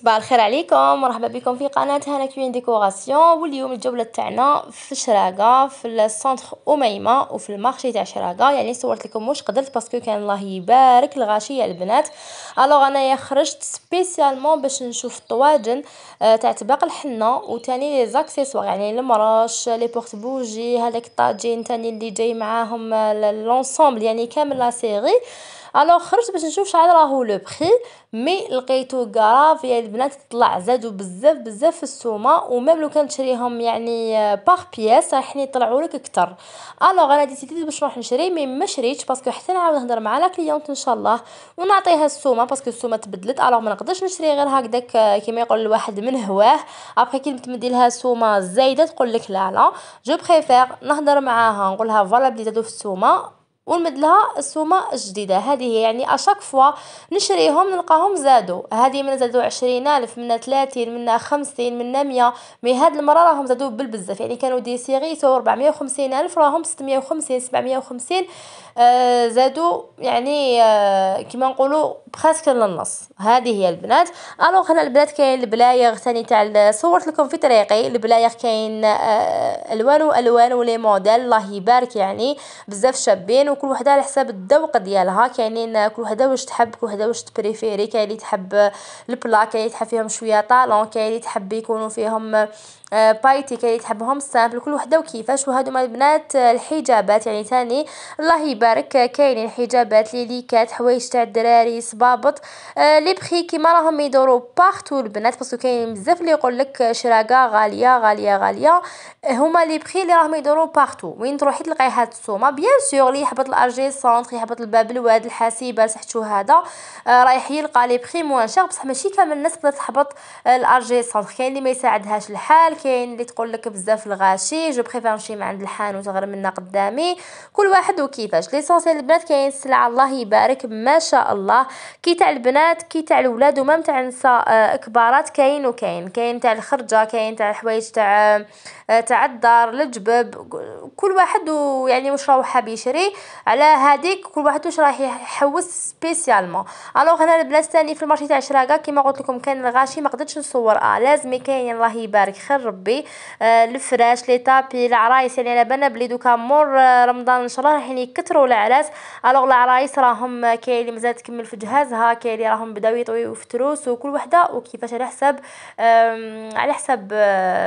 صباح الخير عليكم مرحبا بكم في قناة هانا كوين ديكوراسيون واليوم الجولة تاعنا في شراقة في السنتر أميمة وفي المارشي تاع شراقة يعني صورت لكم واش قدرت باسكو كان الله يبارك الغاشية البنات الوغ انايا خرجت سبيسيالمون باش نشوف الطواجن آه، تاع تباق الحنة وتاني لي زاكسيسوار يعني المراش لي بورت بوجي هذاك الطاجين تاني اللي جاي معاهم آه، لونسومبل يعني كامل لا سيري الوغ خرجت باش نشوف شحال راهو لو بخي مي لقيتو كراف يا يعني البنات طلع زادو بزاف بزاف في السومه وميم لو كان تشريهم يعني باغ آه, بياس رايحين يطلعوا لك اكثر الوغ انا ديسيديت باش نروح نشري مي ما شريتش باسكو حتى نعاود نهضر مع لا كليونت ان شاء الله ونعطيها السومه باسكو السومه تبدلت الوغ ما نقدرش نشري غير هكذاك آه, كيما يقول الواحد من هواه ابخي كي تمدي لها السومه زايده تقول لك لا لا جو بريفير نهضر معاها نقولها لها فوالا بلي زادو في السومه ونمد لها السومه الجديده هذه يعني اشاك فوا نشريهم نلقاهم زادوا هذه من زادوا عشرين الف منا ثلاثين منا خمسين منا مية مي هاد المره راهم زادوا بالبزاف يعني كانوا دي سيغي ربعمية وخمسين الف راهم وخمسين سبعمية وخمسين آه، زادوا يعني آه كما نقولوا بخاسك للنص هذه هي البنات الوغ هنا البنات كاين البلايغ ثاني تاع صورت لكم في طريقي البلايغ كاين آه الوان والوان ولي موديل الله يبارك يعني بزاف شابين كل وحده على حساب الذوق ديالها كاينين كل وحده واش تحب كل وحده واش تبريفيري كاين اللي تحب البلا كاين اللي تحب فيهم شويه طالون كاين اللي تحب يكونوا فيهم آه، بايتي كي تحبهم السام كل وحده وكيفاش وهادو البنات آه، الحجابات يعني ثاني الله يبارك آه، كاينين الحجابات ليليكات حوايج تاع الدراري صبابط آه لي بخي كيما راهم يدوروا بارتو البنات باسكو كاين بزاف اللي يقول لك شراقه غاليه غاليه غاليه هما لي بخي اللي راهم يدوروا بارتو وين تروحي تلقاي هاد السومه بيان سور اللي يهبط الارجي سونتر يهبط الباب الواد الحاسيبه صحتو هذا رايح يلقى لي بخي موان شير بصح ماشي كامل الناس تقدر تحبط الارجي سونتر كاين اللي ما يساعدهاش الحال كاين اللي تقول لك بزاف الغاشي جو بريفير نمشي من عند الحانوت غير منا قدامي كل واحد وكيفاش ليسونسيال البنات كاين السلعه الله يبارك ما شاء الله كي تاع البنات كي تاع الولاد ومام تاع النساء آه، كبارات كاين وكاين كاين تاع الخرجه كاين تاع الحوايج تاع آه، تاع الدار الجبب كل واحد ويعني واش راهو حاب يشري على هذيك كل واحد واش راح يحوس سبيسيالمون الوغ هنا البلاصه الثانيه في المارشي تاع شراقه كيما قلت لكم كان الغاشي ما قدرتش نصور اه لازم كاين الله يبارك خرج ربي الفراش آه، لي طابي العرايس يعني على بالنا بلي دوكا مور آه، رمضان ان شاء الله راحين يعني يكثروا العراس الوغ العرايس راهم آه، كاين اللي مازال تكمل في جهازها كاين اللي راهم بداو يطويو في تروس وكل وحده وكيفاش على حسب على حسب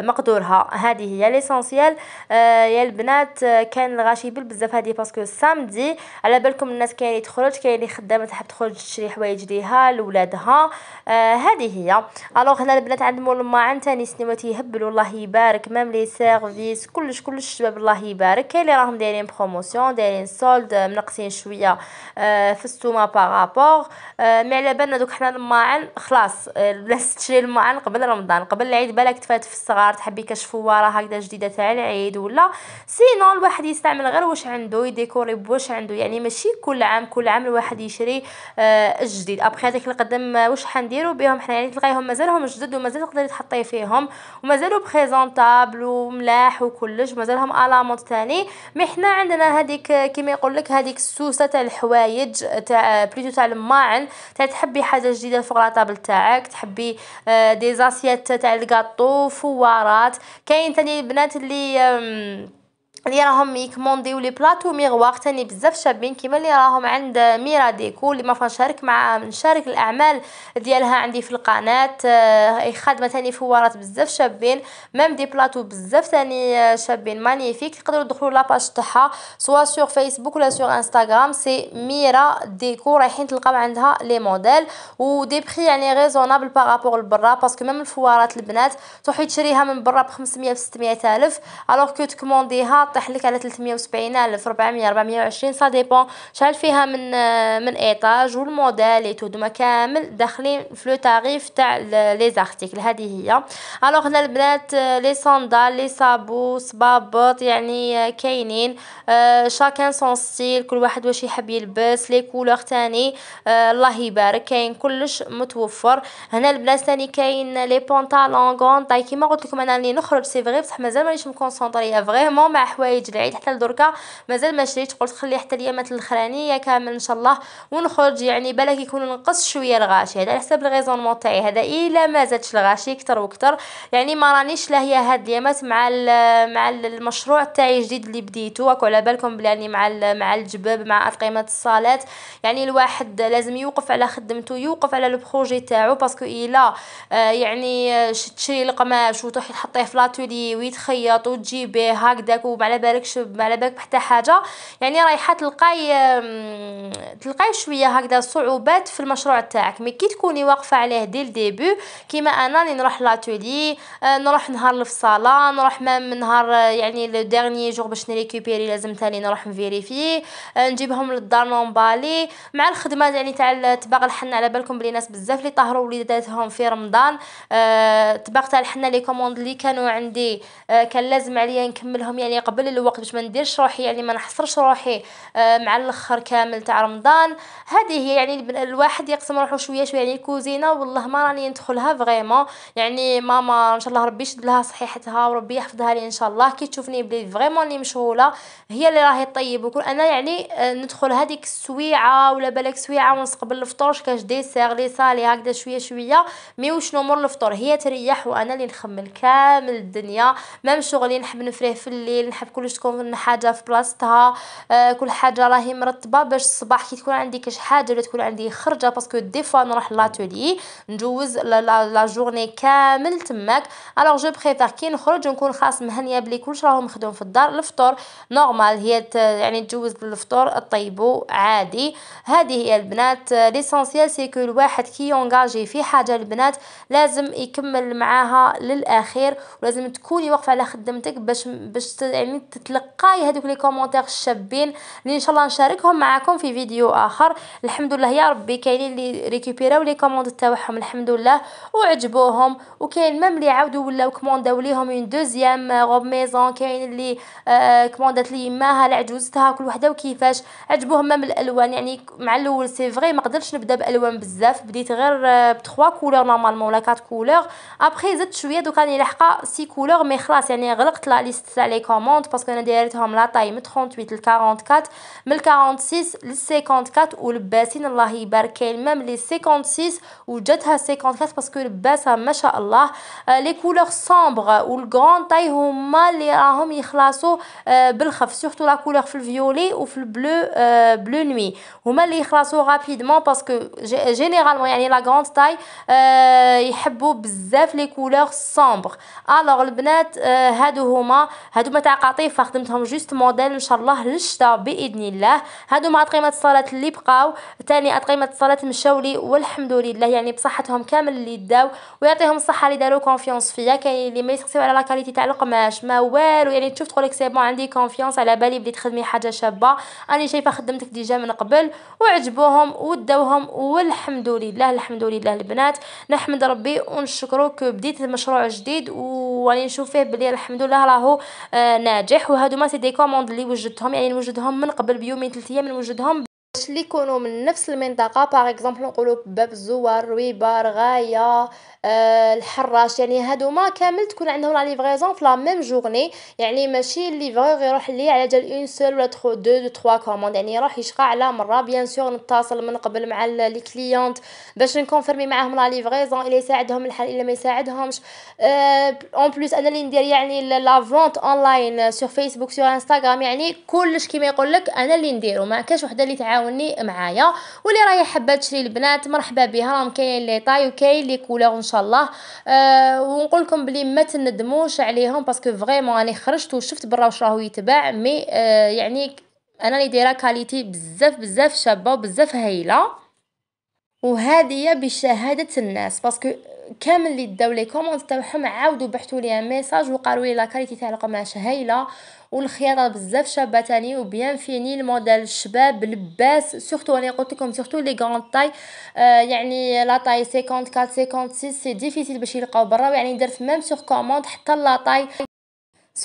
مقدورها هذه هي ليسونسييل يا البنات كان الغاشي بزاف هذه باسكو سامدي على بالكم الناس كاين اللي تخرج كاين اللي خدامه تحب تخرج تشري حوايج ليها لولادها هذه هي الوغ هنا البنات عند مول الماعن ثاني سنيوات يهبلوا الله يبارك مام لي سيرفيس كلش كلش الشباب الله يبارك كاين اللي راهم دايرين بروموسيون دايرين سولد منقصين شويه آه، في السوما آه، بارابور مي على بالنا دوك حنا الماعن خلاص الناس آه، تشري الماعن قبل رمضان قبل العيد بالك تفات في الصغار تحبي كشفوا فواره هكذا جديده تاع العيد ولا سينو الواحد يستعمل غير واش عنده يديكوري بواش عنده يعني ماشي كل عام كل عام الواحد يشري الجديد ابخي هذاك القدم واش حنديرو بهم حنا يعني تلقايهم مازالهم جدد ومازال تقدري تحطي فيهم ومازالوا بريزونطابل وملاح وكلش مازالهم الامونت تاني مي حنا عندنا هذيك كيما يقول لك هذيك السوسه تاع الحوايج تاع آه، بليتو تاع الماعن تاع تحبي حاجه جديده فوق لاطابل تاعك تحبي آه، دي زاسيات تاع الكاطو فوارات كاين تاني البنات اللي اللي راهم يكمونديو لي بلاطو ميغوار تاني بزاف شابين كيما اللي راهم عند ميرا ديكو اللي ما نشارك مع نشارك الاعمال ديالها عندي في القناه آه خدمه تاني فوارات بزاف شابين مام دي بلاطو بزاف تاني آه، شابين مانيفيك تقدروا تدخلوا لاباج تاعها سوا سور فيسبوك ولا سور انستغرام سي ميرا ديكو رايحين تلقاو عندها لي موديل ودي بخي يعني ريزونابل بارابور لبرا باسكو مام الفوارات البنات تروحي تشريها من برا ب 500 ب 600 الف الوغ كو تكمونديها طيح لك على 370 الف 400 420 سا ديبون شحال فيها من من ايطاج والموديل اي هما كامل داخلين في لو تاريف تاع لي زارتيكل هذه هي الوغ هنا البنات لي صندال لي صابو صبابط يعني كاينين شاكان سون ستيل كل واحد واش يحب يلبس لي كولور تاني آه، الله يبارك كاين كلش متوفر هنا البنات تاني كاين لي بونطالون كونطاي كيما قلت لكم انا اللي نخرج سي فري بصح مازال مانيش مكونسونطريه فريمون مع الحوايج العيد حتى لدركا مازال ما شريت قلت خلي حتى اليامات الاخرانيه كامل ان شاء الله ونخرج يعني بالك يكون نقص شويه الغاشي هذا على حساب الغيزونمون تاعي هذا الا ما زادش الغاشي اكثر واكثر يعني ما رانيش لا هي هاد اليامات مع مع المشروع تاعي الجديد اللي بديتو راكو على بالكم يعني مع مع الجباب مع ارقيمه الصالات يعني الواحد لازم يوقف على خدمته يوقف على البروجي تاعو باسكو الا آه، يعني آه، تشري القماش وتحطيه تحطيه في لاتولي ويتخيط وتجيبيه هكذاك ومع على بالكش ما على بالك حتى حاجه يعني رايحه تلقاي تلقاي شويه هكذا صعوبات في المشروع تاعك مي كي تكوني واقفه عليه ديل ديبو كيما انا اللي نروح لاتولي آه، نروح نهار للصاله نروح مام نهار آه، يعني لو ديرني جوغ باش نريكوبيري لازم تاني نروح نفيريفي آه، نجيبهم للدار نومبالي مع الخدمه يعني تاع طباق الحنه على بالكم بلي ناس بزاف اللي طهروا وليداتهم في رمضان الطباق تاع الحنه لي كوموند اللي كانوا عندي كان لازم عليا نكملهم يعني قبل قبل الوقت باش ما نديرش روحي يعني ما نحصرش روحي آه، مع الاخر كامل تاع رمضان هذه هي يعني الواحد يقسم روحه شويه شويه يعني الكوزينه والله ما راني ندخلها فريمون يعني ماما ان شاء الله ربي يشد لها صحيحتها وربي يحفظها لي ان شاء الله كي تشوفني بلي فريمون اللي مشغوله هي اللي راهي طيب وكل انا يعني آه، ندخل هذيك السويعه ولا بالك سويعه ونص قبل الفطور كاش ديسير لي سالي هكذا شويه شويه مي واش نمر الفطور هي تريح وانا اللي نخمل كامل الدنيا ما شغلي نحب نفريه في الليل نحب كلش تكون حاجه في بلاصتها آه، كل حاجه راهي مرتبه باش الصباح كي تكون عندي كاش حاجه ولا تكون عندي خرجه باسكو دي فوا نروح لاتولي نجوز لا جورني كامل تماك الوغ جو بريفير كي نخرج ونكون خاص مهنيه بلي كلش راهو مخدوم في الدار الفطور نورمال هي يعني تجوز الفطور طيبو عادي هذه هي البنات ليسونسييل سي كو الواحد كي يونغاجي في حاجه البنات لازم يكمل معاها للاخير ولازم تكوني واقفه على خدمتك باش باش يعني تتلقاي هذوك لي كومونتير الشابين اللي ان شاء الله نشاركهم معكم في فيديو اخر الحمد لله يا ربي كاينين اللي ريكوبيراو لي كوموند تاعهم الحمد لله وعجبوهم وكاين ميم اللي عاودوا ولاو كومونداو ليهم اون دوزيام غوب ميزون كاين اللي آه، كوموندات لي يماها لعجوزتها كل وحده وكيفاش عجبوهم ميم الالوان يعني مع الاول سي فغي ما قدرتش نبدا بالوان بزاف بديت غير آه بتخوا كولور نورمالمون ولا كات كولور ابخي زدت شويه دوك راني لحقه سي كولور مي خلاص يعني غلقت لا ليست تاع لي كوموند parce qu'on a derrière la taille 38 le 44 mais le 46 le 54 ou le bassin Allah même les 56 ou jetha 54 parce que le bassin macha euh, les couleurs sombres ou le grand taille homa les euh, surtout la couleur violet ou bleu euh, bleu nuit homa les ykhlasou rapidement parce que généralement la grande taille يحبوا beaucoup les couleurs sombres alors les بنات هادو هما هادو تاع قطع لطيفه خدمتهم جوست موديل ان شاء الله للشتا باذن الله هادو مع تقييمات الصلاه اللي بقاو تاني تقييمات الصلاه مشاو لي والحمد لله يعني بصحتهم كامل اللي داو ويعطيهم الصحه اللي داروا كونفيونس فيا كاين اللي ما يسقسيو على لا كاليتي تاع القماش ما والو يعني تشوف تقول لك سي بون عندي كونفيونس على بالي بلي تخدمي حاجه شابه راني شايفه خدمتك ديجا من قبل وعجبوهم وداوهم والحمد لله الحمد لله البنات نحمد ربي ونشكرو كو بديت مشروع جديد وراني نشوف فيه بلي الحمد لله راهو آه ناجح ناجح وهادو ما سي دي كوموند اللي وجدتهم يعني نوجدهم من قبل بيومين ثلاثة ايام نوجدهم باش اللي يكونوا من نفس المنطقه باغ اكزومبل نقولوا باب الزوار رويبار غايه آه، الحراش يعني ما كامل تكون عندهم لا ليفريزون في لا ميم جورني يعني ماشي ليفرور يروح لي على جال اون سول ولا تخو دو دو تخوا كوموند يعني يروح يشقى على مره بيان سور نتصل من قبل مع لي كليونت باش نكونفيرمي معاهم لا ليفريزون الا يساعدهم الحال الا ما يساعدهمش اون آه، بلوس انا اللي ندير يعني لا فونت اونلاين سور فيسبوك سور انستغرام يعني كلش كيما يقول لك انا اللي نديرو ما كاش وحده اللي تعاون تعاوني معايا واللي راهي حابه تشري البنات مرحبا بها راهم كاين لي طاي وكاين لي كولور ان شاء الله أه ونقول لكم بلي ما تندموش عليهم باسكو فريمون راني خرجت وشفت برا واش راهو يتباع مي أه يعني انا اللي دايره كاليتي بزاف بزاف شابه وبزاف هايله وهذه بشهاده الناس باسكو كامل اللي داو لي كومونت تاعهم عاودوا بحثوا لي ميساج وقالوا لي لا كاليتي تاع القماش هايله والخياطه بزاف شابه تاني وبيان فيني الموديل الشباب لباس سورتو انا قلت لكم سورتو لي غراند تاي آه يعني لا تاي 54 56 سي ديفيسيل باش يلقاو برا يعني درت ميم سور كوموند حتى لا تاي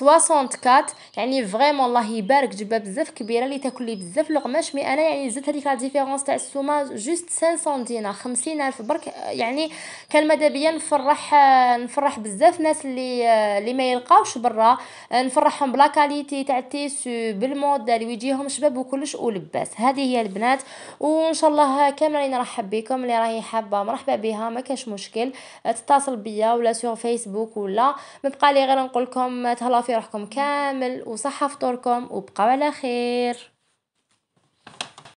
64 يعني فريمون الله يبارك جبه بزاف كبيره اللي تاكل لي بزاف لقماش مي انا يعني زدت هذيك لا ديفيرونس تاع السومه جوست 500 دينار 50000 برك يعني كان مادابيا نفرح نفرح بزاف ناس اللي اللي ما يلقاوش برا نفرحهم بلا كاليتي تاع التيسو بالموديل ويجيهم شباب وكلش ولباس هذه هي البنات وان شاء الله راني نرحب بكم اللي راهي حابه مرحبا بها ما كاش مشكل تتصل بيا ولا سور فيسبوك ولا مبقى لي غير نقول لكم تهلاو في روحكم كامل وصحة فطوركم وبقوا على خير